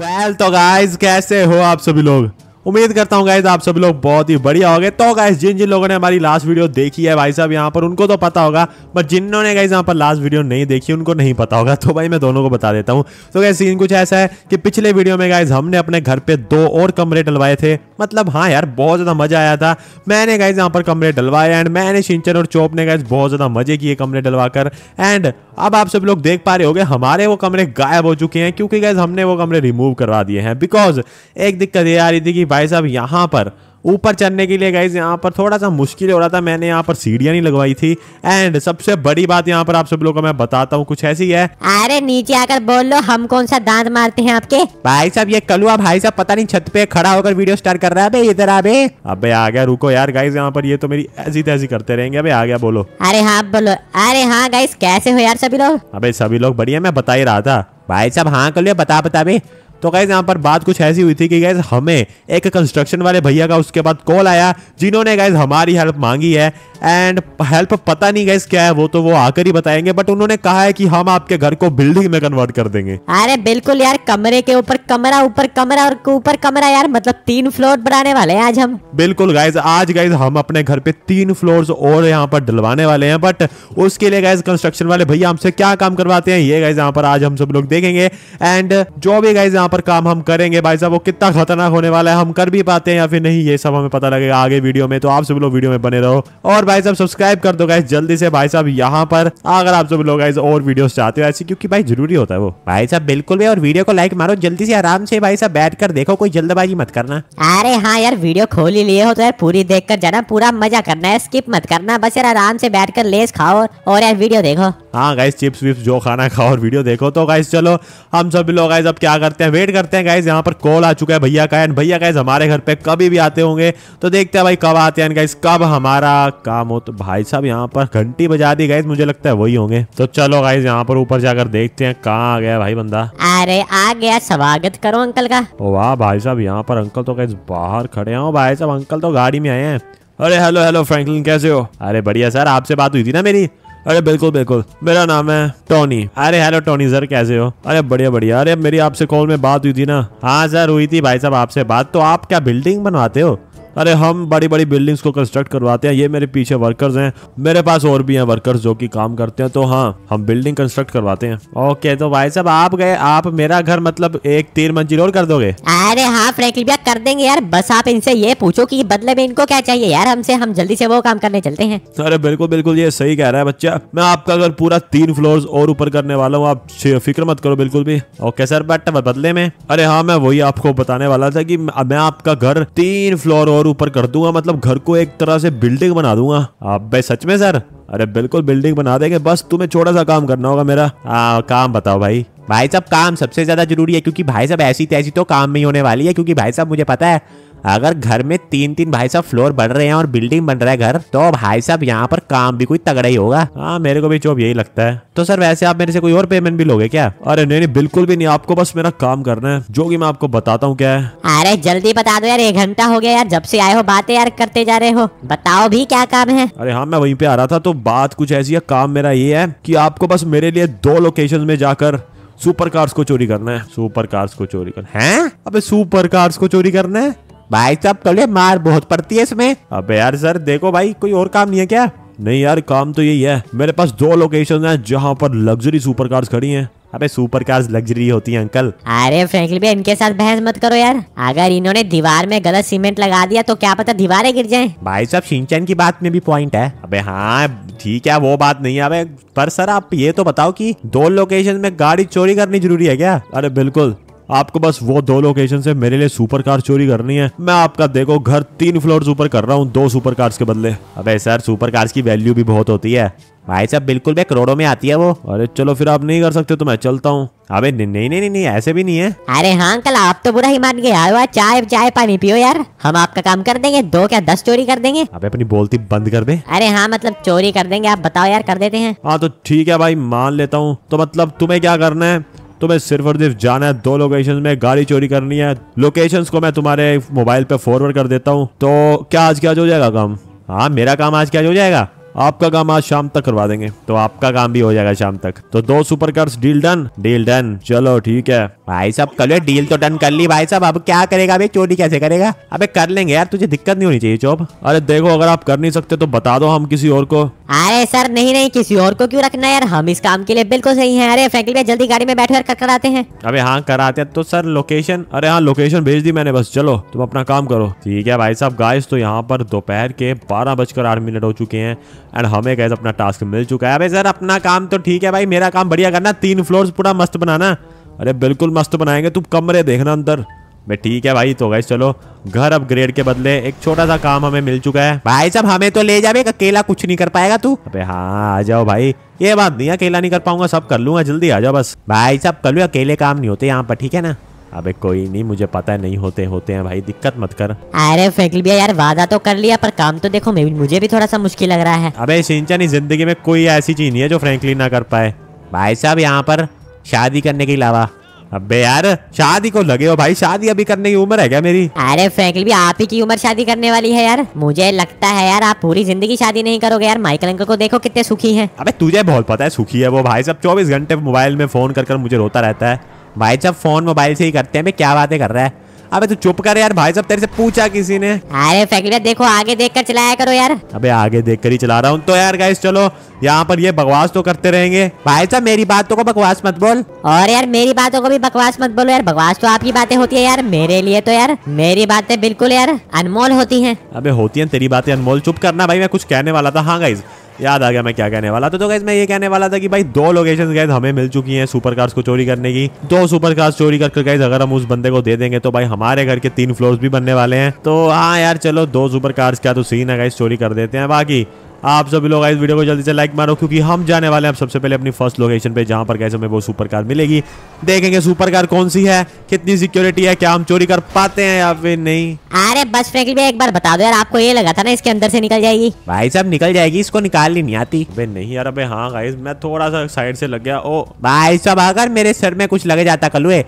well तो guys कैसे हो आप सभी लोग उम्मीद करता हूँ गाइज आप सभी लोग बहुत ही बढ़िया हो गए तो गाइज जिन जिन लोगों ने हमारी लास्ट वीडियो देखी है भाई साहब यहाँ पर उनको तो पता होगा बट जिन्होंने गाइज यहाँ पर लास्ट वीडियो नहीं देखी उनको नहीं पता होगा तो भाई मैं दोनों को बता देता हूँ तो गाइज सीन कुछ ऐसा है कि पिछले वीडियो में गाइज हमने अपने घर पे दो और कमरे डलवाए थे मतलब हाँ यार बहुत ज्यादा मजा आया था मैंने गाइज यहाँ पर कमरे डलवाए एंड मैंने शिंचन और चोप ने गाइज बहुत ज्यादा मजे किए कमरे डलवा कर एंड अब आप सब लोग देख पा रहे गए हमारे वो कमरे गायब हो चुके हैं क्योंकि गाइज हमने वो कमरे रिमूव करवा दिए हैं बिकॉज एक दिक्कत ये आ रही थी कि गाइज अब यहाँ पर ऊपर चढ़ने के लिए गाइज यहाँ पर थोड़ा सा मुश्किल हो रहा था मैंने यहाँ पर सीढ़ियाँ नहीं लगवाई थी एंड सबसे बड़ी बात यहाँ पर आप सब लोगों को मैं बताता हूँ कुछ ऐसी है अरे नीचे आकर बोल लो हम कौन सा दांत मारते हैं आपके भाई साहब ये कलुआ भाई साहब पता नहीं छत पे खड़ा होकर वीडियो स्टार्ट कर रहा है इधर आ बे अबे आ गया रुको यार गाइज यहाँ पर ये तो मेरी ऐसी तैसी करते रहेंगे अबे आ गया बोलो अरे हाँ बोलो अरे हाँ गाइज कैसे हो यार सभी लोग अबे सभी लोग बढ़िया मैं बता ही रहा था भाई साहब हाँ कलुआ बता बता बे तो गैस यहाँ पर बात कुछ ऐसी हुई थी कि गैस हमें एक कंस्ट्रक्शन वाले भैया का उसके बाद कॉल आया जिन्होंने गैस हमारी हेल्प मांगी है एंड हेल्प पता नहीं गैस क्या है वो तो वो आकर ही बताएंगे बट उन्होंने कहा है कि हम आपके घर को बिल्डिंग में कन्वर्ट कर देंगे अरे बिल्कुल यार कमरे के ऊपर कमरा ऊपर कमरा और ऊपर कमरा यार मतलब तीन फ्लोर बनाने वाले हैं आज हम बिल्कुल गाइज आज गाइज हम अपने घर पे तीन फ्लोर और यहाँ पर डलवाने वाले हैं बट उसके लिए गाइज कंस्ट्रक्शन वाले भैया हमसे क्या काम करवाते हैं ये गाइज यहाँ पर आज हम सब लोग देखेंगे एंड जो भी गाइज यहाँ पर काम हम करेंगे भाई साहब वो कितना खतरनाक होने वाला है हम कर भी पाते हैं या फिर नहीं ये सब हमें पता लगेगा आगे वीडियो में तो आप सब लोग वीडियो में बने रहो और भाई साहब सब्सक्राइब कर दो गाइस जल्दी से भाई साहब यहाँ पर अगर आप सब लोग और वीडियो चाहते हो ऐसे क्योंकि भाई जरूरी होता है वो भाई साहब बिल्कुल भी और वीडियो को लाइक मारो जल्दी से आराम से भाई साहब बैठ कर देखो कोई जल्दबाजी मत करना अरे हाँ यार वीडियो खोल ही लिए हो तो यार पूरी देख कर जाना पूरा मजा करना है स्किप मत करना बस यार आराम से बैठ कर लेस खाओ और यार वीडियो देखो हाँ गाइस चिप्स विप्स जो खाना खाओ और वीडियो देखो तो गाइस चलो हम सभी लोग गाइस अब क्या करते हैं वेट करते हैं गाइस यहाँ पर कॉल आ चुका है भैया का एंड भैया गाइस हमारे घर पे कभी भी आते होंगे तो देखते हैं भाई कब आते हैं गाइस कब हमारा का नाम हो तो भाई साहब यहाँ पर घंटी बजा दी गाइज मुझे लगता है वही होंगे तो चलो गाइज यहाँ पर ऊपर जाकर देखते हैं कहाँ आ गया भाई बंदा अरे आ गया स्वागत करो अंकल का वाह भाई साहब यहाँ पर अंकल तो गाइज बाहर खड़े हो भाई साहब अंकल तो गाड़ी में आए हैं अरे हेलो हेलो फ्रैंकलिन कैसे हो अरे बढ़िया सर आपसे बात हुई थी ना मेरी अरे बिल्कुल बिल्कुल मेरा नाम है टोनी अरे हेलो टोनी सर कैसे हो अरे बढ़िया बढ़िया अरे मेरी आपसे कॉल में बात हुई थी ना हाँ सर हुई थी भाई साहब आपसे बात तो आप क्या बिल्डिंग बनवाते हो अरे हम बड़ी बड़ी बिल्डिंग्स को कंस्ट्रक्ट करवाते हैं ये मेरे पीछे वर्कर्स हैं मेरे पास और भी हैं वर्कर्स जो कि काम करते हैं तो हाँ हम बिल्डिंग कंस्ट्रक्ट करवाते हैं ओके तो भाई साहब आप गए आप मेरा घर मतलब एक तीन मंजिल और कर दोगे अरे हाँ फ्रेंकली भैया कर देंगे यार बस आप इनसे ये पूछो की बदले में इनको क्या चाहिए यार हमसे हम जल्दी से वो काम करने चलते हैं अरे बिल्कुल बिल्कुल ये सही कह रहा है बच्चा मैं आपका अगर पूरा तीन फ्लोर और ऊपर करने वाला हूँ आप फिक्र मत करो बिल्कुल भी ओके सर बट बदले में अरे हाँ मैं वही आपको बताने वाला था की मैं आपका घर तीन फ्लोर और ऊपर कर दूंगा मतलब घर को एक तरह से बिल्डिंग बना दूंगा आप भाई सच में सर अरे बिल्कुल बिल्डिंग बना देंगे बस तुम्हें छोटा सा काम करना होगा मेरा आ, हाँ, काम बताओ भाई भाई साहब काम सबसे ज्यादा जरूरी है क्योंकि भाई साहब ऐसी तैसी तो काम में ही होने वाली है क्योंकि भाई साहब मुझे पता है अगर घर में तीन तीन भाई साहब फ्लोर बढ़ रहे हैं और बिल्डिंग बन रहा है घर तो भाई साहब यहाँ पर काम भी कोई तगड़ा ही होगा हाँ मेरे को भी जॉब यही लगता है तो सर वैसे आप मेरे से कोई और पेमेंट भी लोगे क्या अरे नहीं नहीं बिल्कुल भी नहीं आपको बस मेरा काम करना है जो की मैं आपको बताता हूँ क्या है अरे जल्दी बता दो यार एक घंटा हो गया यार जब से आए हो बातें यार करते जा रहे हो बताओ भी क्या काम है अरे हाँ मैं वहीं पे आ रहा था तो बात कुछ ऐसी है काम मेरा ये है की आपको बस मेरे लिए दो लोकेशन में जाकर सुपर कार्स को चोरी करना है सुपर कार्स को चोरी करना है अबे सुपर कार्स को चोरी करना है भाई साहब तोले मार बहुत पड़ती है इसमें अब यार सर देखो भाई कोई और काम नहीं है क्या नहीं यार काम तो यही है मेरे पास दो लोकेशन है जहाँ पर लग्जरी सुपर कार्स खड़ी है अबे सुपर कार्स लग्जरी होती है अंकल अरे फ्रेंकली भी इनके साथ बहस मत करो यार अगर इन्होंने दीवार में गलत सीमेंट लगा दिया तो क्या पता दीवारें गिर जाएं भाई साहब सिंचन की बात में भी पॉइंट है अबे हाँ ठीक है वो बात नहीं है अबे पर सर आप ये तो बताओ कि दो लोकेशन में गाड़ी चोरी करनी जरूरी है क्या अरे बिल्कुल आपको बस वो दो लोकेशन से मेरे लिए सुपर कार चोरी करनी है मैं आपका देखो घर तीन फ्लोर ऊपर कर रहा हूँ दो सुपर कार्स के बदले अबे सर सुपर कार्स की वैल्यू भी बहुत होती है भाई साहब बिल्कुल बे करोड़ों में आती है वो अरे चलो फिर आप नहीं कर सकते तो मैं चलता हूँ अबे नहीं नहीं नहीं नहीं ऐसे भी नहीं है अरे हाँ अंकल आप तो बुरा ही मान गए चाय चाय पानी पियो यार हम आपका काम कर देंगे दो क्या दस चोरी कर देंगे अबे अपनी बोलती बंद कर दे अरे हाँ मतलब चोरी कर देंगे आप बताओ यार कर देते हैं हाँ तो ठीक है भाई मान लेता हूँ तो मतलब तुम्हें क्या करना है तो मैं सिर्फ और सिर्फ जाना है दो लोकेशन में गाड़ी चोरी करनी है लोकेशन को मैं तुम्हारे मोबाइल पे फॉरवर्ड कर देता हूँ तो क्या आज क्या हो जाएगा काम हाँ मेरा काम आज क्या हो जाएगा आपका काम आज शाम तक करवा देंगे तो आपका काम भी हो जाएगा शाम तक तो दो super cars deal done deal done चलो ठीक है भाई साहब कल डील तो डन कर ली भाई साहब अब क्या करेगा अभी चोरी कैसे करेगा अबे कर लेंगे यार तुझे दिक्कत नहीं होनी चाहिए चौब अरे देखो अगर आप कर नहीं सकते तो बता दो हम किसी और को अरे सर नहीं नहीं किसी और को क्यों रखना यार हम इस काम के लिए बिल्कुल सही है अरे फ्रेंकली भाई जल्दी गाड़ी में बैठे कर कराते हैं अबे हाँ कराते हैं तो सर लोकेशन अरे हाँ लोकेशन भेज दी मैंने बस चलो तुम अपना काम करो ठीक है भाई साहब गाइस तो यहाँ पर दोपहर के बारह बजकर आठ मिनट हो चुके हैं एंड हमें गैस अपना टास्क मिल चुका है अबे सर अपना काम तो ठीक है भाई मेरा काम बढ़िया करना तीन फ्लोर्स पूरा मस्त बनाना अरे बिल्कुल मस्त बनाएंगे तुम कमरे देखना अंदर मैं ठीक है भाई तो गैस चलो घर अपग्रेड के बदले एक छोटा सा काम हमें मिल चुका है भाई साहब हमें तो ले जावे अकेला कुछ नहीं कर पाएगा तू अबे हाँ आ जाओ भाई ये बात नहीं अकेला नहीं कर पाऊंगा सब कर लूंगा जल्दी आ जाओ बस भाई साहब कल अकेले काम नहीं होते यहाँ पर ठीक है ना अबे कोई नहीं मुझे पता है नहीं होते होते हैं भाई दिक्कत मत कर अरे फैकल भैया यार वादा तो कर लिया पर काम तो देखो मैं मुझे भी थोड़ा सा मुश्किल लग रहा है अबे सिंचन जिंदगी में कोई ऐसी चीज नहीं है जो फ्रेंकली ना कर पाए भाई साहब यहाँ पर शादी करने के अलावा अबे यार शादी को लगे हो भाई शादी अभी करने की उम्र है क्या मेरी अरे फैकल भी आप ही की उम्र शादी करने वाली है यार मुझे लगता है यार आप पूरी जिंदगी शादी नहीं करोगे यार माइकल अंकल को देखो कितने सुखी हैं अबे तुझे बहुत पता है सुखी है वो भाई सब चौबीस घंटे मोबाइल में फोन कर कर मुझे रोता रहता है भाई साहब फोन मोबाइल से ही करते हैं क्या बातें कर रहा है अबे तू चुप कर यार भाई साहब तेरे से पूछा किसी ने अरे फैक्ट्री देखो आगे देख कर चलाया करो यार अबे आगे देख कर ही चला रहा हूँ तो यार गाइस चलो यहाँ पर ये बकवास तो करते रहेंगे भाई साहब मेरी बातों को बकवास मत बोल और यार मेरी बातों को भी बकवास मत बोलो यार बकवास तो आपकी बातें होती है यार मेरे लिए तो यार मेरी बातें बिल्कुल यार अनमोल होती है अभी होती है तेरी बातें अनमोल चुप करना भाई मैं कुछ कहने वाला था हाँ गाइज याद आ गया मैं क्या कहने वाला था तो गैस मैं ये कहने वाला था कि भाई दो लोकेशन गैस हमें मिल चुकी हैं सुपर कार्स को चोरी करने की दो सुपर कार्स चोरी करके गैस अगर हम उस बंदे को दे देंगे तो भाई हमारे घर के तीन फ्लोर्स भी बनने वाले हैं तो हाँ यार चलो दो सुपर कार्स का तो सीन है गैस चोरी कर देते हैं बाकी आप सभी लोग इस वीडियो को जल्दी से लाइक मारो क्योंकि हम जाने वाले हैं अब सबसे पहले अपनी फर्स्ट लोकेशन पे जहां पर गए हमें वो सुपर कार मिलेगी देखेंगे सुपर कार कौन सी है कितनी सिक्योरिटी है क्या हम चोरी कर पाते हैं या फिर नहीं अरे बस फ्रेंकली भाई एक बार बता दो यार आपको ये लगा था ना इसके अंदर से निकल जाएगी भाई साहब निकल जाएगी इसको निकालनी नहीं आती भाई नहीं यार अभी हाँ गाइस मैं थोड़ा सा साइड से लग गया ओ भाई साहब अगर मेरे सर में कुछ लगे जाता कलुए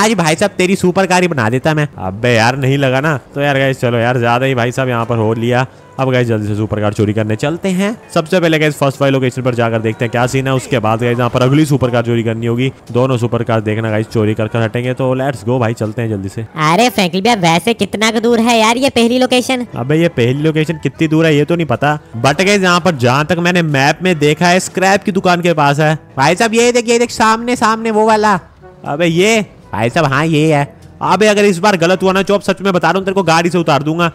आज भाई साहब तेरी सुपर कार ही बना देता मैं अब यार नहीं लगा ना तो यार गाइस चलो यार ज्यादा ही भाई साहब यहाँ पर हो लिया अब गए जल्दी से सुपर कार चोरी करने चलते हैं सबसे पहले गए फर्स्ट वाई लोकेशन पर जाकर देखते हैं क्या सीन है उसके बाद गए यहाँ पर अगली सुपर कार चोरी करनी होगी दोनों सुपर कार देखना गाइस चोरी कर हटेंगे तो लेट्स गो भाई चलते हैं जल्दी से अरे फ्रेंकली भैया वैसे कितना दूर है यार ये पहली लोकेशन अब ये पहली लोकेशन कितनी दूर है ये तो नहीं पता बट गए यहाँ पर जहाँ तक मैंने मैप में देखा है स्क्रैप की दुकान के पास है भाई साहब ये देख ये देख सामने सामने वो वाला अबे ये भाई साहब हाँ ये है अबे अगर इस बार गलत हुआ ना चौप सच में बता रहा हूँ तेरे को गाड़ी से उतार दूंगा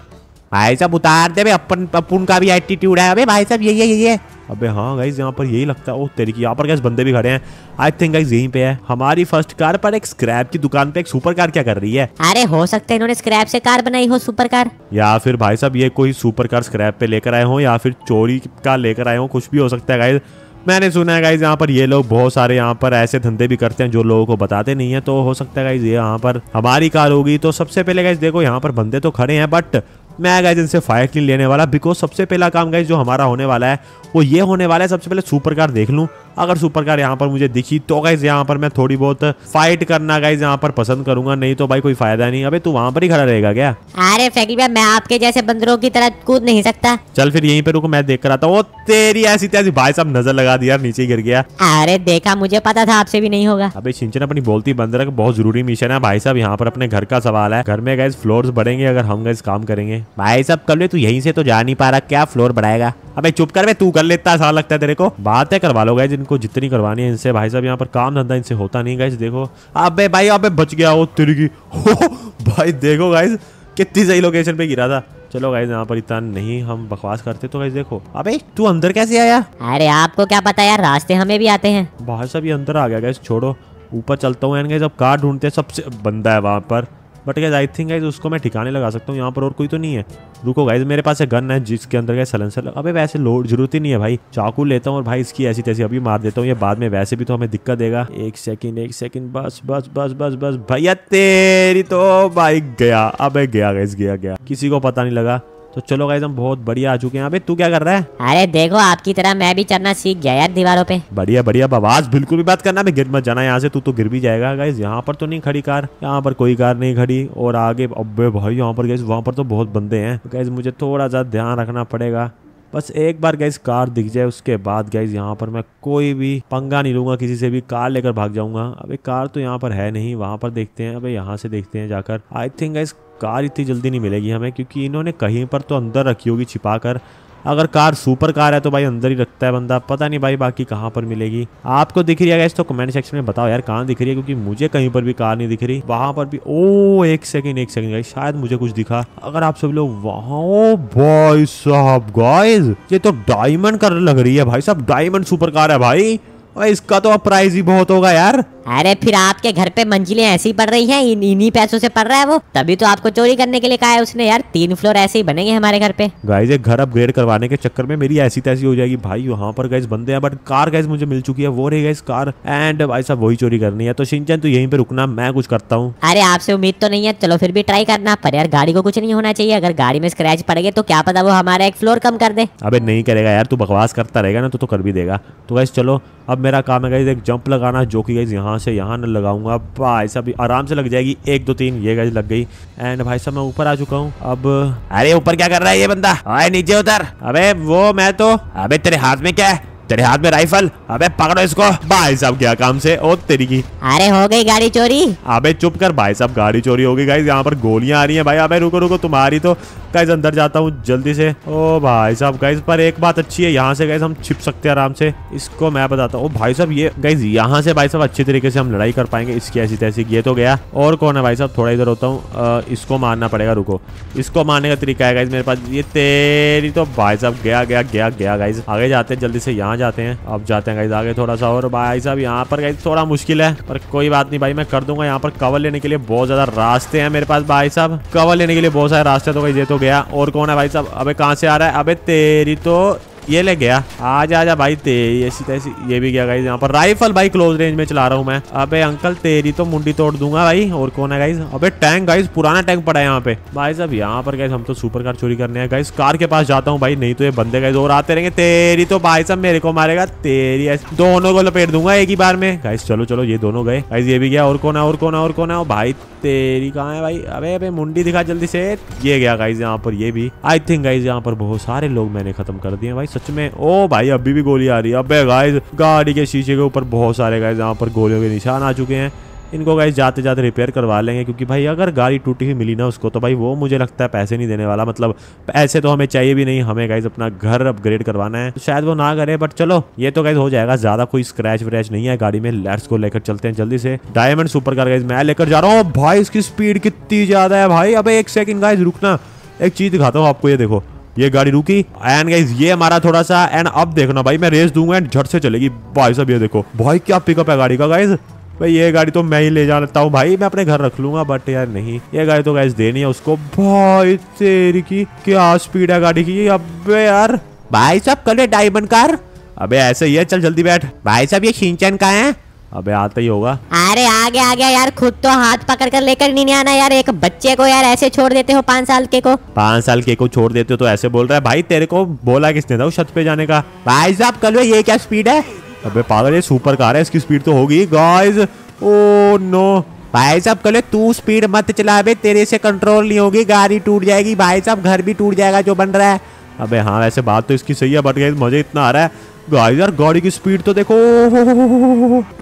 भाई साहब उतार दे अपन अपन का भी एटीट्यूड है अबे भाई साहब यही है यही है अबे हाँ गाइज यहाँ पर यही लगता है ओह तेरी की यहाँ पर गैस बंदे भी खड़े हैं आई थिंक गाइज यहीं पे है हमारी फर्स्ट कार पर एक स्क्रैप की दुकान पे एक सुपर कार क्या कर रही है अरे हो सकता है इन्होंने स्क्रैप से कार बनाई हो सुपर कार या फिर भाई साहब ये कोई सुपर कार स्क्रैप पे लेकर आए हो या फिर चोरी कार लेकर आए हो कुछ भी हो सकता है गाइज मैंने सुना है गाइज यहाँ पर ये लोग बहुत सारे यहाँ पर ऐसे धंधे भी करते हैं जो लोगों को बताते नहीं है तो हो सकता है गाइज ये यहाँ पर हमारी कार होगी तो सबसे पहले गाइज देखो यहाँ पर बंदे तो खड़े हैं बट मैं गाइज इनसे फाइट नहीं लेने वाला बिकॉज सबसे पहला काम गाइज जो हमारा होने वाला है वो ये होने वाला है सबसे पहले सुपर कार देख लूँ अगर सुपर कार यहाँ पर मुझे दिखी तो गाइज यहाँ पर मैं थोड़ी बहुत फाइट करना गाइज यहाँ पर पसंद करूंगा नहीं तो भाई कोई फायदा नहीं अभी तू वहाँ पर ही खड़ा रहेगा क्या अरे भाई मैं आपके जैसे बंदरों की तरह कूद नहीं सकता चल फिर यहीं पर रुको मैं देख कर आता हूँ तेरी ऐसी तैसी भाई साहब नजर लगा दिया नीचे गिर गया अरे देखा मुझे पता था आपसे भी नहीं होगा अभी सिंचन अपनी बोलती बंद रख बहुत जरूरी मिशन है भाई साहब यहाँ पर अपने घर का सवाल है घर में गए फ्लोर बढ़ेंगे अगर हम गए काम करेंगे भाई साहब कल तू यहीं से तो जा नहीं पा रहा क्या फ्लोर बढ़ाएगा अबे चुप कर वे तू कर लेता ऐसा लगता है तेरे को बातें करवा लो गए जिनको इनको जितनी करवानी है इनसे भाई साहब यहाँ पर काम धंधा इनसे होता नहीं गाइज देखो अबे भाई अबे बच गया हो तेरी की हो भाई देखो गाइज कितनी सही लोकेशन पे गिरा था चलो गाइज यहाँ पर इतना नहीं हम बकवास करते तो गाइज देखो अबे तू अंदर कैसे आया अरे आपको क्या पता यार रास्ते हमें भी आते हैं भाई साहब ये अंदर आ गया गाइज छोड़ो ऊपर चलता हूँ एंड गाइज अब कार ढूंढते हैं सबसे बंदा है वहाँ पर but guys I think guys उसको मैं ठिकाने लगा सकता हूँ यहाँ पर और कोई तो नहीं है रुको गाइज मेरे पास एक गन है जिसके अंदर गए सलेंसर अभी वैसे लोड जरूरत ही नहीं है भाई चाकू लेता हूँ और भाई इसकी ऐसी तैसी अभी मार देता हूँ ये बाद में वैसे भी तो हमें दिक्कत देगा एक सेकेंड एक सेकेंड बस बस बस बस बस भैया तेरी तो भाई गया अब गया गया गया किसी को पता नहीं लगा तो चलो गाइज हम बहुत बढ़िया आ चुके हैं अभी तू क्या कर रहा है अरे देखो आपकी तरह मैं भी चढ़ना सीख गया यार दीवारों पे बढ़िया बढ़िया बवाज बिल्कुल भी बात करना मैं गिर मत जाना यहाँ से तू तो गिर भी जाएगा गाइज यहाँ पर तो नहीं खड़ी कार यहाँ पर कोई कार नहीं खड़ी और आगे अब भाई यहाँ पर गाइज वहाँ पर तो बहुत बंदे हैं गाइज तो मुझे थोड़ा सा ध्यान रखना पड़ेगा बस एक बार गैस कार दिख जाए उसके बाद गैस यहाँ पर मैं कोई भी पंगा नहीं लूंगा किसी से भी कार लेकर भाग जाऊंगा अबे कार तो यहाँ पर है नहीं वहां पर देखते हैं अबे यहाँ से देखते हैं जाकर आई थिंक गैस कार इतनी जल्दी नहीं मिलेगी हमें क्योंकि इन्होंने कहीं पर तो अंदर रखी होगी छिपा कर अगर कार सुपर कार है तो भाई अंदर ही रखता है बंदा पता नहीं भाई बाकी कहाँ पर मिलेगी आपको दिख रही है तो कमेंट सेक्शन में बताओ यार कहाँ दिख रही है क्योंकि मुझे कहीं पर भी कार नहीं दिख रही वहां पर भी ओ एक सेकंड एक सेकंड गाइस शायद मुझे कुछ दिखा अगर आप सब लोग वहाँ भाई साहब गाइस ये तो डायमंड कलर लग रही है भाई साहब डायमंड सुपर कार है भाई इसका तो प्राइस ही बहुत होगा यार अरे फिर आपके घर पे मंजिलें ऐसी पड़ रही हैं इन, इन्हीं पैसों से पड़ रहा है वो तभी तो आपको चोरी करने के लिए कहा है उसने यार तीन फ्लोर ऐसे ही बनेंगे हमारे घर पे गाइज एक घर अपग्रेड करवाने के चक्कर में मेरी ऐसी तैसी हो जाएगी भाई यहाँ पर गाइज बंदे हैं बट कार गाइज मुझे मिल चुकी है वो रही गाइज कार एंड भाई साहब वही चोरी करनी है तो सिंचन तो यही पे रुकना मैं कुछ करता हूँ अरे आपसे उम्मीद तो नहीं है चलो फिर भी ट्राई करना पर यार गाड़ी को कुछ नहीं होना चाहिए अगर गाड़ी में स्क्रैच पड़ गए तो क्या पता वो हमारा एक फ्लोर कम कर दे अबे नहीं करेगा यार तू बकवास करता रहेगा ना तो, तो कर भी देगा तो गाइज चलो अब मेरा काम है गाइज एक जंप लगाना जो की गाइज यहाँ यहाँ से यहाँ न लगाऊंगा भाई साहब आराम से लग जाएगी एक दो तीन ये गज लग गई एंड भाई साहब मैं ऊपर आ चुका हूँ अब अरे ऊपर क्या कर रहा है ये बंदा नीचे उतर अबे वो मैं तो अबे तेरे हाथ में क्या है तेरे हाथ में राइफल अबे पकड़ो इसको भाई साहब क्या काम से ओ तेरी की अरे हो गई गाड़ी चोरी अबे चुप कर भाई साहब गाड़ी चोरी हो गई गाइस यहाँ पर गोलियां आ रही हैं भाई अबे रुको रुको तुम्हारी तो गाइस अंदर जाता हूँ जल्दी से ओ भाई साहब गाइस पर एक बात अच्छी है यहाँ से गाइस हम छिप सकते हैं आराम से इसको मैं बताता हूँ भाई साहब ये गाइज यहाँ से भाई साहब अच्छे तरीके से हम लड़ाई कर पाएंगे इसकी ऐसी तैसी ये तो गया और कौन है भाई साहब थोड़ा इधर होता हूँ इसको मारना पड़ेगा रुको इसको मारने का तरीका है गाइज मेरे पास ये तेरी तो भाई साहब गया गया गया गया गाइज आगे जाते हैं जल्दी से यहाँ कहाँ जाते हैं अब जाते हैं गाइज आगे थोड़ा सा और भाई साहब यहाँ पर गाइज थोड़ा मुश्किल है पर कोई बात नहीं भाई मैं कर दूंगा यहाँ पर कवर लेने के लिए बहुत ज्यादा रास्ते हैं मेरे पास भाई साहब कवर लेने के लिए बहुत सारे रास्ते तो गई ये तो गया और कौन है भाई साहब अबे कहाँ से आ रहा है अबे तेरी तो ये ले गया आ आजा भाई तेरी ऐसी तैसी ये भी गया गाइज यहाँ पर राइफल भाई क्लोज रेंज में चला रहा हूँ मैं अबे अंकल तेरी तो मुंडी तोड़ दूंगा भाई और कौन है गाइज अबे टैंक गाइज पुराना टैंक पड़ा है यहाँ पे भाई साहब यहाँ पर गाइज हम तो सुपर कार चोरी करने हैं गाइज कार के पास जाता हूँ भाई नहीं तो ये बंदे गाइज और आते रहेंगे तेरी तो भाई साहब मेरे को मारेगा तेरी दोनों को लपेट दूंगा एक ही बार में गाइज चलो चलो ये दोनों गए गाइज ये भी गया और कौन है और कौन है और कौन है भाई तेरी कहाँ है भाई अबे अबे मुंडी दिखा जल्दी से ये गया गाइज यहाँ पर ये भी आई थिंक गाइज यहाँ पर बहुत सारे लोग मैंने खत्म कर दिए भाई सच में ओ भाई अभी भी गोली आ रही है अबे गाइस गाड़ी के शीशे के ऊपर बहुत सारे गाइस यहाँ पर गोलियों के निशान आ चुके हैं इनको गाइस जाते जाते रिपेयर करवा लेंगे क्योंकि भाई अगर गाड़ी टूटी हुई मिली ना उसको तो भाई वो मुझे लगता है पैसे नहीं देने वाला मतलब पैसे तो हमें चाहिए भी नहीं हमें गाइस अपना घर अपग्रेड करवाना है तो शायद वो ना करे बट चलो ये तो गाइज हो जाएगा ज़्यादा कोई स्क्रैच व्रैच नहीं है गाड़ी में लेट्स को लेकर चलते हैं जल्दी से डायमंड सुपर कार गाइज मैं लेकर जा रहा हूँ भाई इसकी स्पीड कितनी ज़्यादा है भाई अब एक सेकंड गाइज रुकना एक चीज़ दिखाता हूँ आपको ये देखो ये गाड़ी रुकी एंड गाइज ये हमारा थोड़ा सा एंड अब देखना भाई मैं रेस दूंगा एंड झट से चलेगी भाई साहब ये देखो भाई क्या पिकअप है गाड़ी का गाइज भाई ये गाड़ी तो मैं ही ले जा लेता हूँ भाई मैं अपने घर रख लूंगा बट यार नहीं ये गाड़ी तो गाइज देनी है उसको भाई तेरी की क्या स्पीड है गाड़ी की अबे यार भाई साहब कल डायमंड कार अबे ऐसे ही है चल जल्दी बैठ भाई साहब ये खींचन का है अबे आता तो ही होगा अरे आ गया आ गया यार खुद तो हाथ पकड़ कर लेकर नहीं आना यार एक बच्चे को यार ऐसे छोड़ देते हो पाँच साल के को पाँच साल के को छोड़ देते हो तो ऐसे बोल रहा है भाई तेरे को बोला किसने था छत पे जाने का भाई साहब कल ये क्या स्पीड है अबे पागल ये सुपर कार है इसकी स्पीड तो होगी गाइस ओ नो भाई साहब कल तू स्पीड मत चला तेरे से कंट्रोल नहीं होगी गाड़ी टूट जाएगी भाई साहब घर भी टूट जाएगा जो बन रहा है अबे हाँ वैसे बात तो इसकी सही है बट गाइज मजे इतना आ रहा है गाइस यार गाड़ी की स्पीड तो देखो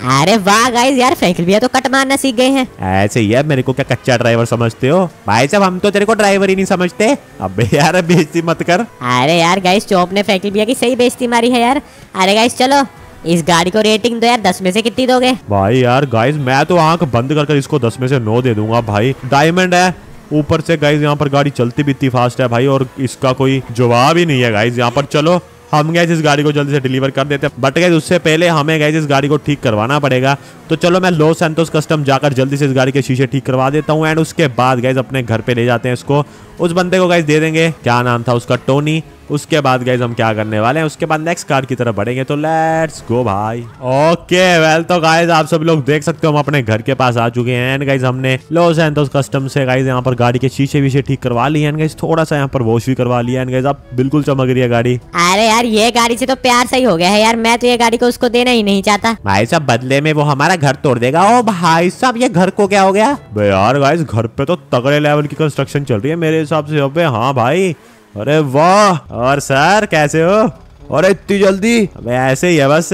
अरे वाह गाइस यार साइकिल भैया तो कट मारना सीख गए हैं ऐसे ही है मेरे को क्या कच्चा ड्राइवर समझते हो भाई साहब हम तो तेरे को ड्राइवर ही नहीं समझते अबे यार बेइज्जती मत कर अरे यार गाइस चौप ने साइकिल भैया की सही बेइज्जती मारी है यार अरे गाइस चलो इस गाड़ी को रेटिंग दो यार दस में से कितनी दोगे भाई यार गाइस मैं तो आंख बंद कर, कर इसको दस में से नौ दे दूंगा भाई डायमंड है ऊपर से गाइज यहाँ पर गाड़ी चलती भी इतनी फास्ट है भाई और इसका कोई जवाब ही नहीं है गाइज यहाँ पर चलो हम गए इस गाड़ी को जल्दी से डिलीवर कर देते हैं बट गए उससे पहले हमें गए इस गाड़ी को ठीक करवाना पड़ेगा तो चलो मैं लॉस सैंतोस कस्टम जाकर जल्दी से इस गाड़ी के शीशे ठीक करवा देता हूँ एंड उसके बाद गए अपने घर पे ले जाते हैं इसको उस बंदे को गाइज दे देंगे क्या नाम था उसका टोनी उसके बाद गाइज हम क्या करने वाले हैं उसके बाद नेक्स्ट कार की तरफ बढ़ेंगे तो लेट्स गो भाई ओके वेल तो गाइज आप सब लोग देख सकते हो हम अपने घर के पास आ चुके हैं एंड गाइज हमने लॉस एंड कस्टम से गाइज यहाँ पर गाड़ी के शीशे वीशे ठीक करवा लिए एंड गाइज थोड़ा सा यहाँ पर वॉश भी करवा लिया एंड गाइज आप बिल्कुल चमक रही है गाड़ी अरे यार ये गाड़ी से तो प्यार सही हो गया है यार मैं तो ये गाड़ी को उसको देना ही नहीं चाहता भाई साहब बदले में वो हमारा घर तोड़ देगा ओ भाई साहब ये घर को क्या हो गया यार गाइज घर पे तो तगड़े लेवल की कंस्ट्रक्शन चल रही है मेरे हिसाब से अबे हाँ भाई अरे वाह और सर कैसे हो अरे इतनी जल्दी अबे ऐसे ही है बस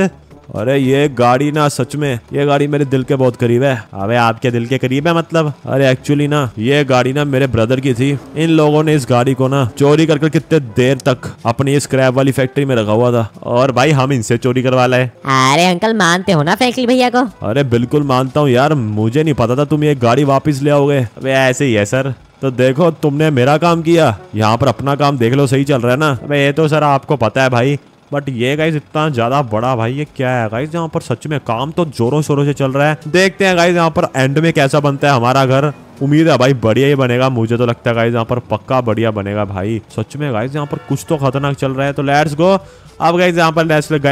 अरे ये गाड़ी ना सच में ये गाड़ी मेरे दिल के बहुत करीब है अबे आपके दिल के करीब है मतलब अरे एक्चुअली ना ये गाड़ी ना मेरे ब्रदर की थी इन लोगों ने इस गाड़ी को ना चोरी कर कर कितने देर तक अपनी स्क्रैप वाली फैक्ट्री में रखा हुआ था और भाई हम इनसे चोरी करवा लाए अरे अंकल मानते हो ना फैक्ट्री भैया को अरे बिल्कुल मानता हूँ यार मुझे नहीं पता था तुम ये गाड़ी वापिस ले आओगे अबे ऐसे ही है सर तो देखो तुमने मेरा काम किया यहाँ पर अपना काम देख लो सही चल रहा है ना अबे ये तो सर आपको पता है भाई बट ये गाइज इतना ज्यादा बड़ा भाई ये क्या है गाइज यहाँ पर सच में काम तो जोरों शोरों से चल रहा है देखते हैं गाइज यहाँ पर एंड में कैसा बनता है हमारा घर उम्मीद है भाई बढ़िया ही बनेगा मुझे तो लगता है गाइज यहाँ पर पक्का बढ़िया बनेगा भाई सच में गाइज यहाँ पर कुछ तो खतरनाक चल रहा है तो लेट्स गो अब गाइज यहाँ पर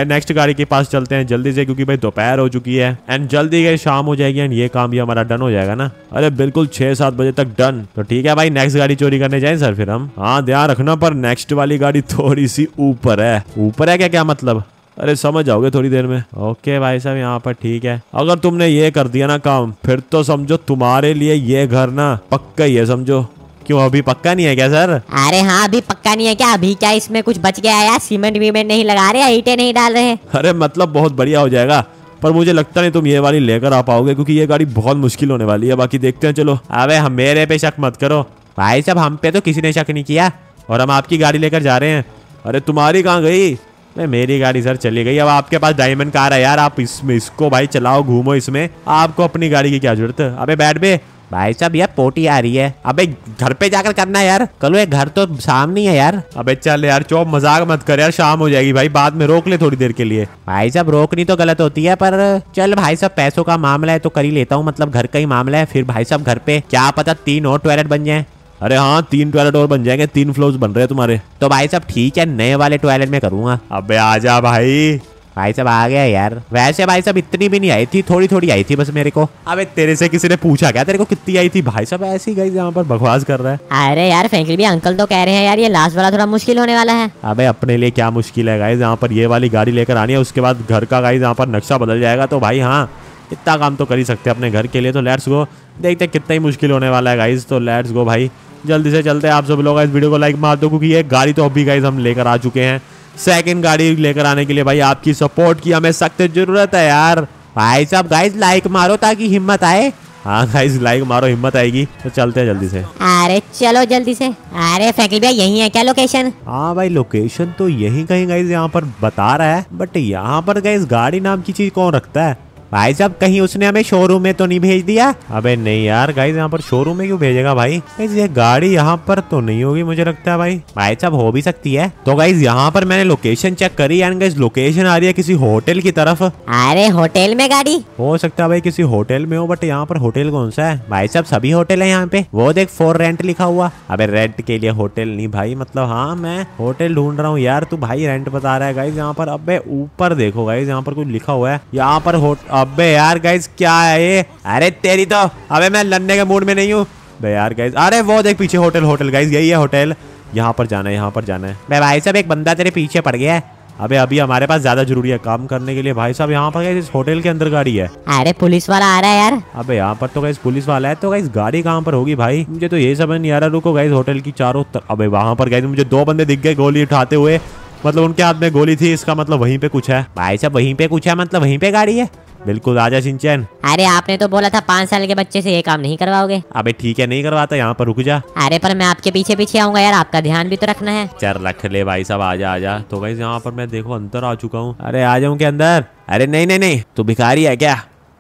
नेक्स्ट गाड़ी के पास चलते हैं जल्दी से क्योंकि भाई दोपहर हो चुकी है एंड जल्दी गई शाम हो जाएगी एंड ये काम भी हमारा डन हो जाएगा ना अरे बिल्कुल छह सात बजे तक डन तो ठीक है भाई नेक्स्ट गाड़ी चोरी करने जाए सर फिर हम हाँ ध्यान रखना पर नेक्स्ट वाली गाड़ी थोड़ी सी ऊपर है ऊपर है क्या क्या मतलब अरे समझ जाओगे थोड़ी देर में ओके भाई साहब यहाँ पर ठीक है अगर तुमने ये कर दिया ना काम फिर तो समझो तुम्हारे लिए ये घर ना पक्का ही है समझो क्यों अभी पक्का नहीं है क्या सर अरे हाँ अभी पक्का नहीं है क्या अभी क्या इसमें कुछ बच गया यार सीमेंट वीमेंट नहीं लगा रहे ईटे नहीं डाल रहे अरे मतलब बहुत बढ़िया हो जाएगा पर मुझे लगता नहीं तुम ये वाली लेकर आ पाओगे क्योंकि ये गाड़ी बहुत मुश्किल होने वाली है बाकी देखते हैं चलो अबे हम मेरे पे शक मत करो भाई साहब हम पे तो किसी ने शक नहीं किया और हम आपकी गाड़ी लेकर जा रहे हैं अरे तुम्हारी कहाँ गई मैं मेरी गाड़ी सर चली गई अब आपके पास डायमंड कार है यार आप इसमें इसको भाई चलाओ घूमो इसमें आपको अपनी गाड़ी की क्या जरूरत है अबे बैठ बे भाई साहब यार पोटी आ रही है अबे घर पे जाकर करना यार कलो ये घर तो सामने है यार अबे चल यार चौब मजाक मत कर यार शाम हो जाएगी भाई बाद में रोक ले थोड़ी देर के लिए भाई साहब रोकनी तो गलत होती है पर चल भाई साहब पैसों का मामला है तो कर ही लेता हूँ मतलब घर का ही मामला है फिर भाई साहब घर पे क्या पता तीन और टॉयलेट बन जाए अरे हाँ तीन टॉयलेट और बन जाएंगे तीन फ्लोर बन रहे हैं तुम्हारे तो भाई साहब ठीक है नए वाले टॉयलेट में करूंगा अबे आजा भाई भाई साहब आ गया यार वैसे भाई साहब इतनी भी नहीं आई थी थोड़ी थोड़ी आई थी बस मेरे को अबे तेरे से किसी ने पूछा क्या तेरे को कितनी आई थी भाई साहब ऐसी गई जहाँ पर बकवास कर रहा है अरे यार फ्रेंकली भी अंकल तो कह रहे हैं यार ये लास्ट वाला थोड़ा मुश्किल होने वाला है अबे अपने लिए क्या मुश्किल है गाई यहाँ पर ये वाली गाड़ी लेकर आनी है उसके बाद घर का गाई जहाँ पर नक्शा बदल जाएगा तो भाई हाँ इतना काम तो कर ही सकते अपने घर के लिए तो लेट्स गो देखते कितना ही मुश्किल होने वाला है गाइज तो लेट्स गो भाई जल्दी से चलते हैं आप सब लोग इस वीडियो को लाइक मार दो क्योंकि ये गाड़ी तो अभी गाइज हम लेकर आ चुके हैं सेकंड गाड़ी लेकर आने के लिए भाई आपकी सपोर्ट की हमें सख्त जरूरत है यार भाई साहब गाइज लाइक मारो ताकि हिम्मत आए हाँ गाइज लाइक मारो हिम्मत आएगी तो चलते हैं जल्दी से अरे चलो जल्दी से अरे फैकल भैया यही है क्या लोकेशन हाँ भाई लोकेशन तो यही कहीं गाइज यहाँ पर बता रहा है बट यहाँ पर गाइज गाड़ी नाम की चीज कौन रखता है भाई साहब कहीं उसने हमें शोरूम में तो नहीं भेज दिया अबे नहीं यार गाइज यहाँ पर शोरूम में क्यों भेजेगा भाई ये गाड़ी यहाँ पर तो नहीं होगी मुझे लगता है भाई भाई साहब हो भी सकती है तो गाइज यहाँ पर मैंने लोकेशन चेक करी एंड गाइज लोकेशन आ रही है किसी होटल की तरफ अरे होटल में गाड़ी हो सकता है भाई किसी होटल में हो बट यहाँ पर होटल कौन सा है भाई साहब सभी होटल है यहाँ पे वो देख फोर रेंट लिखा हुआ अबे रेंट के लिए होटल नहीं भाई मतलब हाँ मैं होटल ढूंढ रहा हूँ यार तू भाई रेंट बता रहा है गाइज यहाँ पर अब ऊपर देखो गाइज यहाँ पर कुछ लिखा हुआ है यहाँ पर अबे यार गाइज क्या है ये अरे तेरी तो अबे मैं लड़ने के मूड में नहीं हूँ बे यार गाइज अरे वो देख पीछे होटल होटल गाइज यही है होटल यहाँ पर जाना है यहाँ पर जाना है बे भाई साहब एक बंदा तेरे पीछे पड़ गया है अबे अभी हमारे पास ज्यादा जरूरी है काम करने के लिए भाई साहब यहाँ पर इस होटल के अंदर गाड़ी है अरे पुलिस वाला आ रहा है यार अबे यहाँ पर तो गई पुलिस वाला है तो गई गाड़ी कहाँ पर होगी भाई मुझे तो ये समझ नहीं आ रहा रुको गई होटल की चारों तर... अबे वहाँ पर गई मुझे दो बंदे दिख गए गोली उठाते हुए मतलब उनके हाथ में गोली थी इसका मतलब वहीं पे कुछ है भाई साहब वहीं पे कुछ है मतलब वहीं पे गाड़ी है बिल्कुल राजा सिंचन अरे आपने तो बोला था पाँच साल के बच्चे से ये काम नहीं करवाओगे अबे ठीक है नहीं करवाता यहाँ पर रुक जा अरे पर मैं आपके पीछे पीछे आऊंगा यार आपका ध्यान भी तो रखना है चल रख ले भाई साहब आजा आजा तो भाई यहाँ पर मैं देखो अंदर आ चुका हूँ अरे आ जाऊँ के अंदर अरे नहीं नहीं नहीं तू भिखारी है क्या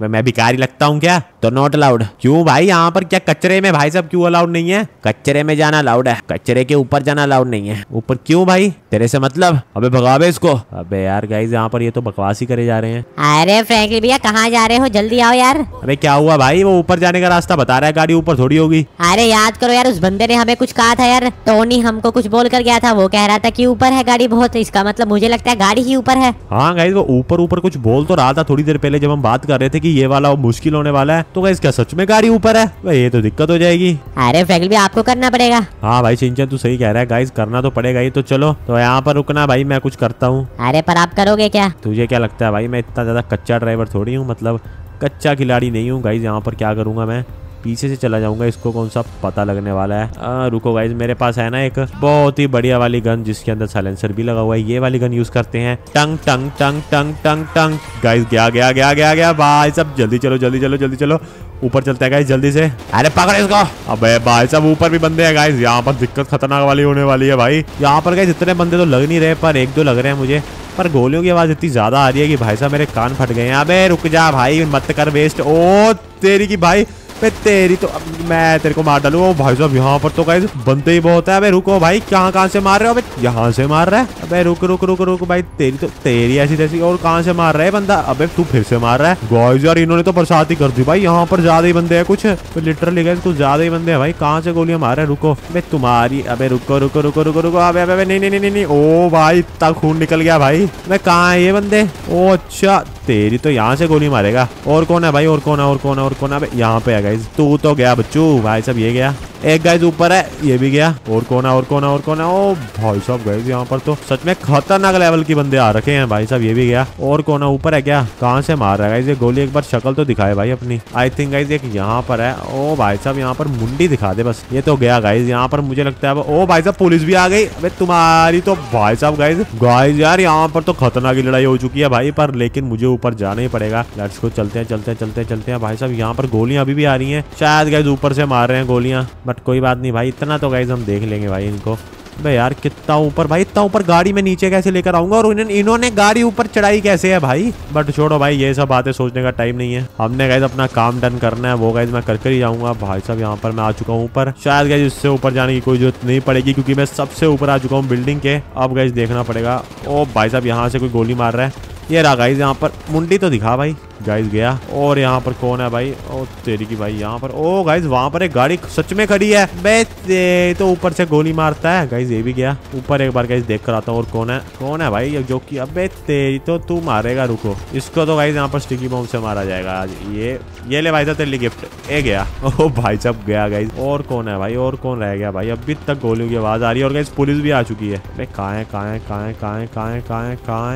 मैं भिकारी लगता हूँ क्या तो नॉट अलाउड क्यों भाई यहाँ पर क्या कचरे में भाई साहब क्यों अलाउड नहीं है कचरे में जाना अलाउड है कचरे के ऊपर जाना अलाउड नहीं है ऊपर क्यों भाई तेरे से मतलब अबे भगावे इसको अबे यार गाइस यहाँ पर ये तो बकवास ही करे जा रहे हैं अरे फ्रेंकली भैया कहाँ जा रहे हो जल्दी आओ यार अरे क्या हुआ भाई वो ऊपर जाने का रास्ता बता रहा है गाड़ी ऊपर थोड़ी होगी अरे याद करो यार उस बंदे ने हमें कुछ कहा था यार टोनी हमको कुछ बोल कर गया था वो कह रहा था की ऊपर है गाड़ी बहुत इसका मतलब मुझे लगता है गाड़ी ही ऊपर है हाँ गाइज वो ऊपर ऊपर कुछ बोल तो रहा था थोड़ी देर पहले जब हम बात कर रहे थे कि ये वाला मुश्किल होने वाला है तो क्या सच में गाड़ी ऊपर है भाई ये तो दिक्कत हो जाएगी अरे फैकल भी आपको करना पड़ेगा हाँ भाई सिंचन तू सही कह रहा है गाइस करना तो पड़ेगा ही तो चलो तो यहाँ पर रुकना भाई मैं कुछ करता हूँ अरे पर आप करोगे क्या तुझे क्या लगता है भाई मैं इतना ज्यादा कच्चा ड्राइवर थोड़ी हूँ मतलब कच्चा खिलाड़ी नहीं हूँ गाइज यहाँ पर क्या करूंगा मैं पीछे से चला जाऊंगा इसको कौन सा पता लगने वाला है आ, रुको गाइज मेरे पास है ना एक बहुत ही बढ़िया वाली गन जिसके अंदर साइलेंसर भी लगा हुआ है ये वाली गन यूज करते हैं टंग टंग टंग टंग टंग टंग गाइज गया गया गया गया गया भाई सब जल्दी चलो जल्दी चलो जल्दी चलो ऊपर चलते हैं गाइस जल्दी से अरे पकड़ इसको अबे भाई साहब ऊपर भी बंदे हैं गाइस यहाँ पर दिक्कत खतरनाक वाली होने वाली है भाई यहाँ पर गाइस इतने बंदे तो लग नहीं रहे पर एक दो लग रहे हैं मुझे पर गोलियों की आवाज इतनी ज्यादा आ रही है कि भाई साहब मेरे कान फट गए हैं अबे रुक जा भाई मत कर वेस्ट ओ तेरी की भाई मैं तेरी तो मैं तेरे को मार डालू भाई साहब यहाँ पर तो गाइज बनते ही बहुत है अबे रुको भाई कहाँ कहाँ से मार रहे हो अबे यहाँ से मार रहा है अबे रुक रुक रुक रुक भाई तेरी तो तेरी ऐसी जैसी और कहाँ से मार रहा है बंदा अबे तू फिर से मार रहा है गाइज यार इन्होंने तो बरसात ही कर दी भाई यहाँ पर ज्यादा ही बंदे है कुछ तो लिटरली गए कुछ ज्यादा ही बंदे है भाई कहाँ से गोलियां मार रहे रुको अबे तुम्हारी अबे रुको रुको रुको रुको रुको अबे अबे नहीं नहीं नहीं ओ भाई इतना खून निकल गया भाई मैं कहाँ है ये बंदे ओ अच्छा तेरी तो यहाँ से गोली मारेगा और कौन है भाई और कौन है और कौन है और कौन है यहाँ पे आ गाइज तू तो गया बच्चू भाई साहब ये गया एक गाइज ऊपर है ये भी गया और कौन है और कौन है और कौन है ओ भाई साहब गाइज यहाँ पर तो सच में खतरनाक लेवल के बंदे आ रखे हैं भाई साहब ये भी गया और कौन है ऊपर है क्या कहाँ से मार रहा है ये गोली एक बार शक्ल तो दिखाए भाई अपनी आई थिंक गाइज एक यहाँ पर है ओ भाई साहब यहाँ पर मुंडी दिखा दे बस ये तो गया गाइज यहाँ पर मुझे लगता है ओ भाई साहब पुलिस भी आ गई अभी तुम्हारी तो भाई साहब गाइज गाइज यार यहाँ पर तो खतरनाक की लड़ाई हो चुकी है भाई पर लेकिन मुझे ऊपर जाना ही पड़ेगा लड़स को चलते हैं चलते हैं चलते हैं चलते हैं भाई साहब यहाँ पर गोलियां अभी भी आ रही हैं शायद गाइज ऊपर से मार रहे हैं गोलियां बट कोई बात नहीं भाई इतना तो गाइज हम देख लेंगे भाई इनको भाई यार कितना ऊपर भाई इतना ऊपर गाड़ी में नीचे कैसे लेकर आऊंगा और इन्होंने गाड़ी ऊपर चढ़ाई कैसे है भाई बट छोड़ो भाई ये सब बातें सोचने का टाइम नहीं है हमने गाइज अपना काम डन करना है वो गाइज मैं करके ही जाऊंगा भाई साहब यहाँ पर मैं आ चुका हूँ ऊपर शायद गाइज इससे ऊपर जाने की कोई जरूरत नहीं पड़ेगी क्योंकि मैं सबसे ऊपर आ चुका हूँ बिल्डिंग के अब गाइज देखना पड़ेगा ओ भाई साहब यहाँ से कोई गोली मार रहा है ये रहा गाइज यहाँ पर मुंडी तो दिखा भाई गाइस गया और यहाँ पर कौन है भाई ओ तेरी की भाई यहाँ पर ओ गाइस वहां पर एक गाड़ी सच में खड़ी है बे तो ऊपर से गोली मारता है गाइस ये भी गया ऊपर एक बार गाइस देख कर आता हूँ और कौन है कौन है भाई जो की अब तेरी तो तू मारेगा रुको इसको तो गाइस यहाँ पर स्टिकी बॉम्ब से मारा जाएगा आज ये ये ले भाई साहब तेरे गिफ्ट ये गया ओ भाई साहब गया गाइस और कौन है भाई और कौन रह गया भाई अभी तक गोलियों की आवाज आ रही है और गाइस पुलिस भी आ चुकी है अरे कहा है कहा है कहा है कहा है कहा है कहा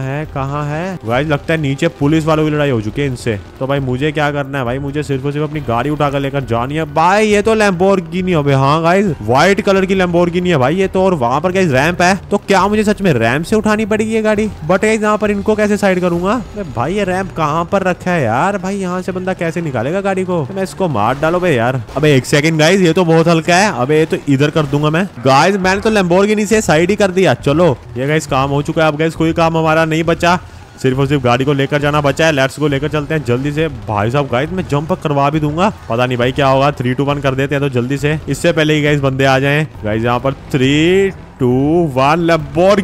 है कहाँ है है गाइस लगता है नीचे पुलिस वालों लड़ाई हो चुकी है इनसे तो भाई मुझे क्या करना है भाई मुझे सिर्फ और सिर्फ अपनी गाड़ी उठाकर लेकर जानी है भाई ये तो लैम्बोर लैम्बोर्गिनी हो भाई हाँ गाइज व्हाइट कलर की लैम्बोर की नहीं है भाई ये तो और वहां पर गाइज रैम्प है तो क्या मुझे सच में रैम्प से उठानी पड़ेगी ये गाड़ी बट गाइज यहाँ पर इनको कैसे साइड करूंगा भाई ये रैम्प कहाँ पर रखा है यार भाई यहाँ से बंदा कैसे निकालेगा गाड़ी को मैं इसको मार डालो भाई यार अब एक सेकंड गाइज ये तो बहुत हल्का है अब ये तो इधर कर दूंगा मैं गाइज मैंने तो लैम्बोर्गिनी से साइड ही कर दिया चलो ये गाइज काम हो चुका है अब गाइज कोई काम हमारा नहीं बचा सिर्फ और सिर्फ गाड़ी को लेकर जाना बचा है लेट्स को लेकर चलते हैं जल्दी से भाई साहब गाइस मैं जंप करवा भी दूंगा पता नहीं भाई क्या होगा थ्री टू वन कर देते हैं तो जल्दी से इससे पहले ही गाइस बंदे आ जाए गाइस यहाँ पर थ्री टू वन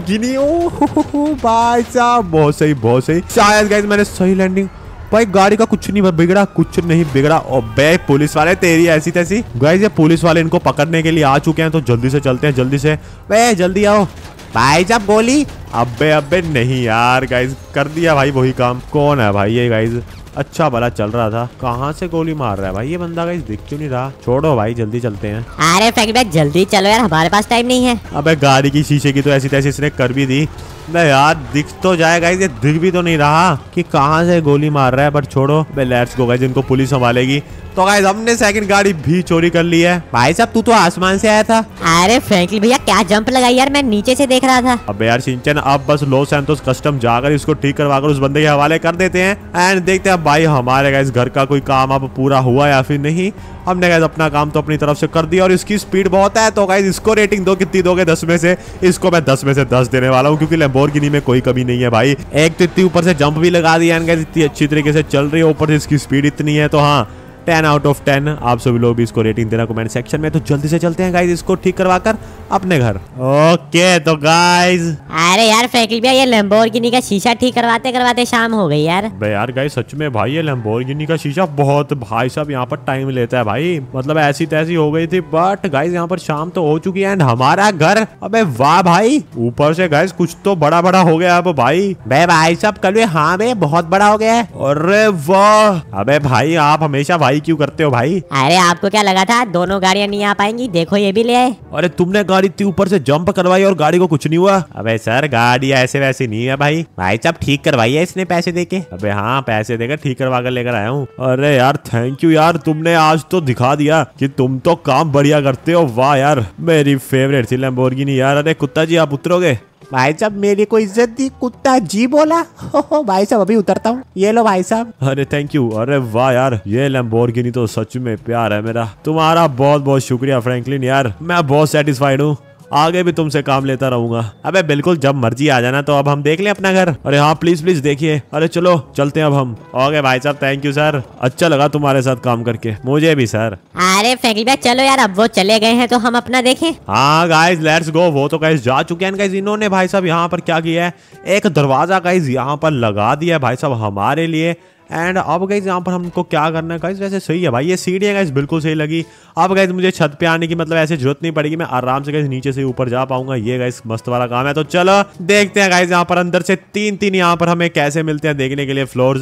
गिनी भाई साहब बहुत सही बहुत सही शायद गाइस मैंने सही लैंडिंग भाई गाड़ी का कुछ नहीं बिगड़ा कुछ नहीं बिगड़ा और बे पुलिस वाले तेरी ऐसी तैसी गाइस ये पुलिस वाले इनको पकड़ने के लिए आ चुके हैं तो जल्दी से चलते हैं जल्दी से बे जल्दी आओ भाई जब बोली अबे अबे नहीं यार गाइज कर दिया भाई वही काम कौन है भाई ये गाइज अच्छा भला चल रहा था कहाँ से गोली मार रहा है भाई ये बंदा का दिख क्यों नहीं रहा छोड़ो भाई जल्दी चलते हैं अरे फैक्ट्री जल्दी चलो यार हमारे पास टाइम नहीं है अब गाड़ी की शीशे की तो ऐसी तैसी इसने कर भी दी मैं यार दिख तो जाएगा ये दिख भी तो नहीं रहा कि कहाँ से गोली मार रहा है बट छोड़ो लेट्स गो गाइस इनको पुलिस संभालेगी तो गाइस हमने सेकंड गाड़ी भी चोरी कर ली है भाई साहब तू तो आसमान से आया था अरे फ्रेंकली भैया क्या जंप लगाई यार मैं नीचे से देख रहा था अब यार सिंचन अब बस लॉस एंटोस कस्टम जाकर इसको ठीक करवा कर उस बंदे के हवाले कर देते हैं एंड देखते हैं भाई हमारे गैस घर का कोई काम अब पूरा हुआ या फिर नहीं हमने गैस अपना काम तो अपनी तरफ से कर दिया और इसकी स्पीड बहुत है तो गैस इसको रेटिंग दो कितनी दोगे दस में से इसको मैं दस में से दस देने वाला हूँ क्योंकि लेम्बोर में कोई कमी नहीं है भाई एक तो इतनी ऊपर से जंप भी लगा दिया इतनी अच्छी तरीके से चल रही है ऊपर से इसकी स्पीड इतनी है तो हाँ टेन आउट ऑफ टेन आप सभी लोग भी इसको रेटिंग देना कमेंट सेक्शन में तो जल्दी से चलते हैं गाइज इसको ठीक करवा कर अपने घर ओके तो गाइज अरे यार फैकल्टी भैया ये लम्बोर्गिनी का शीशा ठीक करवाते करवाते शाम हो गई यार भाई यार गाइज सच में भाई ये लम्बोर्गिनी का शीशा बहुत भाई साहब यहाँ पर टाइम लेता है भाई मतलब ऐसी तैसी हो गई थी बट गाइज यहाँ पर शाम तो हो चुकी है एंड हमारा घर अबे वाह भाई ऊपर से गाइज कुछ तो बड़ा बड़ा हो गया अब भाई भाई साहब कल हाँ भाई बहुत बड़ा हो गया है अरे वाह अबे भाई आप हमेशा भाई क्यों करते हो भाई अरे आपको क्या लगा था दोनों गाड़ियाँ नहीं आ पाएंगी देखो ये भी ले आए अरे तुमने गाड़ी इतनी ऊपर से जंप करवाई और गाड़ी को कुछ नहीं हुआ अबे सर गाड़ी ऐसे वैसे नहीं है भाई भाई साहब ठीक करवाई है इसने पैसे दे के अबे हाँ पैसे देकर ठीक करवा कर लेकर आया हूँ अरे यार थैंक यू यार तुमने आज तो दिखा दिया की तुम तो काम बढ़िया करते हो वाह यार मेरी फेवरेट थी लम्बोर्गिनी यार अरे कुत्ता जी आप उतरोगे भाई साहब मेरी को इज्जत दी कुत्ता जी बोला हो, हो भाई साहब अभी उतरता हूँ ये लो भाई साहब अरे थैंक यू अरे वाह यार ये लम्बोर्गिनी तो सच में प्यार है मेरा तुम्हारा बहुत बहुत शुक्रिया फ्रैंकलिन यार मैं बहुत सेटिस्फाइड हूँ आगे भी तुमसे काम लेता रहूंगा अबे बिल्कुल जब मर्जी आ जाना तो अब हम देख ले अपना घर अरे हाँ प्लीज प्लीज देखिए अरे चलो चलते हैं अब हम ओके भाई साहब थैंक यू सर अच्छा लगा तुम्हारे साथ काम करके मुझे भी सर अरे भाई चलो यार अब वो चले गए हैं तो हम अपना देखे हाँ गाइज लेट्स गो वो तो गाइज जा चुके हैं गाइज इन्होंने भाई साहब यहाँ पर क्या किया है एक दरवाजा गाइज यहाँ पर लगा दिया भाई साहब हमारे लिए एंड अब गाइज यहाँ पर हमको क्या करना है गाइज वैसे सही है भाई ये सीढ़ियाँ गाइज बिल्कुल सही लगी अब गाइज मुझे छत पे आने की मतलब ऐसे जरूरत नहीं पड़ेगी मैं आराम से गाइज नीचे से ऊपर जा पाऊंगा ये गाइज मस्त वाला काम है तो चलो देखते हैं गाइज यहाँ पर अंदर से तीन तीन यहाँ पर हमें कैसे मिलते हैं देखने के लिए फ्लोर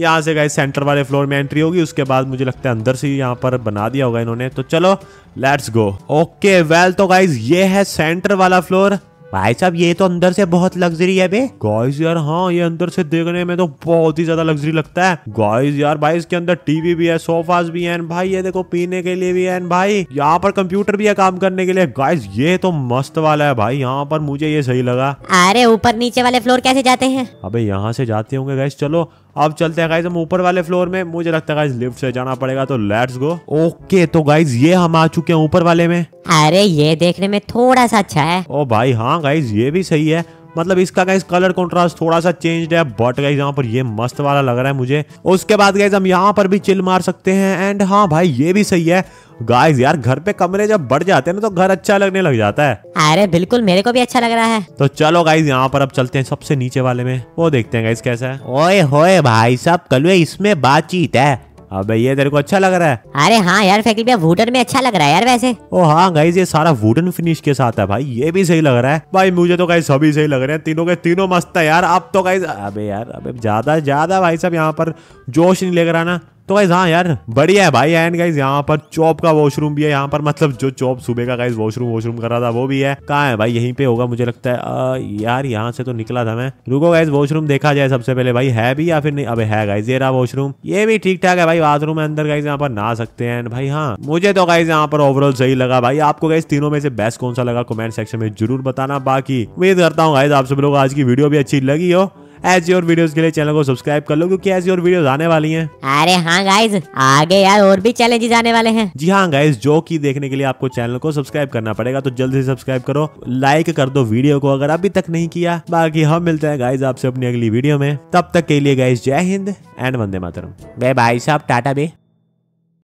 यहाँ से गाइज सेंटर वाले फ्लोर में एंट्री होगी उसके बाद मुझे लगता है अंदर से यहाँ पर बना दिया होगा इन्होंने तो चलो लेट्स गो ओके वेल तो गाइज ये है सेंटर वाला फ्लोर भाई साहब ये तो अंदर से बहुत लग्जरी है बे गाइस यार हाँ ये अंदर से देखने में तो बहुत ही ज्यादा लग्जरी लगता है गाइस यार भाई इसके अंदर टीवी भी है सोफाज भी है भाई ये देखो पीने के लिए भी है भाई यहाँ पर कंप्यूटर भी है काम करने के लिए गाइस ये तो मस्त वाला है भाई यहाँ पर मुझे ये सही लगा अरे ऊपर नीचे वाले फ्लोर कैसे जाते हैं अभी यहाँ से जाते होंगे गाइस चलो अब चलते हैं गाइज हम ऊपर वाले फ्लोर में मुझे लगता है गाइज लिफ्ट से जाना पड़ेगा तो लेट्स गो ओके तो गाइज ये हम आ चुके हैं ऊपर वाले में अरे ये देखने में थोड़ा सा अच्छा है ओ भाई हाँ गाइज ये भी सही है मतलब इसका गाइस कलर कॉन्ट्रास्ट थोड़ा सा चेंज है बट गाइज यहाँ पर ये मस्त वाला लग रहा है मुझे उसके बाद गाइज हम यहाँ पर भी चिल मार सकते हैं एंड हाँ भाई ये भी सही है गाइस यार घर पे कमरे जब बढ़ जाते हैं ना तो घर अच्छा लगने लग जाता है अरे बिल्कुल मेरे को भी अच्छा लग रहा है तो चलो गाइस यहाँ पर अब चलते हैं सबसे नीचे वाले में वो देखते हैं गाइस कैसा है ओए होए भाई साहब कल इसमें बातचीत है अबे हाँ ये तेरे को अच्छा लग रहा है अरे हाँ यार फैकल्टी वुडन में अच्छा लग रहा है यार वैसे ओ हाँ गाइज ये सारा वुडन फिनिश के साथ है भाई ये भी सही लग रहा है भाई मुझे तो गाइज सभी सही लग रहे हैं तीनों के तीनों मस्त है यार अब तो गाइज अबे यार अबे ज्यादा ज्यादा भाई साहब यहाँ पर जोश नहीं लग रहा ना तो गाइज हाँ यार बढ़िया है भाई एंड गाइज यहाँ पर चॉप का वॉशरूम भी है यहाँ पर मतलब जो चॉप सुबह का गाइज वॉशरूम वॉशरूम कर रहा था वो भी है कहा है भाई यहीं पे होगा मुझे लगता है आ, यार यहाँ से तो निकला था मैं रुको गाइज वॉशरूम देखा जाए सबसे पहले भाई है भी या फिर नहीं अबे है गाइज ये रहा वॉशरूम ये भी ठीक ठाक है भाई बाथरूम है अंदर गाइज यहाँ पर ना सकते हैं भाई हाँ मुझे तो गाइज यहाँ पर ओवरऑल सही लगा भाई आपको गाइज तीनों में से बेस्ट कौन सा लगा कमेंट सेक्शन में जरूर बताना बाकी उम्मीद करता हूँ गाइज आप सब लोग आज की वीडियो भी अच्छी लगी हो एज योर वीडियोस के लिए चैनल को सब्सक्राइब कर लो क्योंकि एज योर वीडियोस आने वाली हैं अरे हाँ गाइज आगे यार और भी चैलेंजेस आने वाले हैं जी हाँ गाइज जो की देखने के लिए आपको चैनल को सब्सक्राइब करना पड़ेगा तो जल्दी सब्सक्राइब करो लाइक कर दो वीडियो को अगर अभी तक नहीं किया बाकी हम मिलते हैं गाइज आपसे अपनी अगली वीडियो में तब तक के लिए गाइज जय हिंद एंड वंदे मातरम वे भाई साहब टाटा बे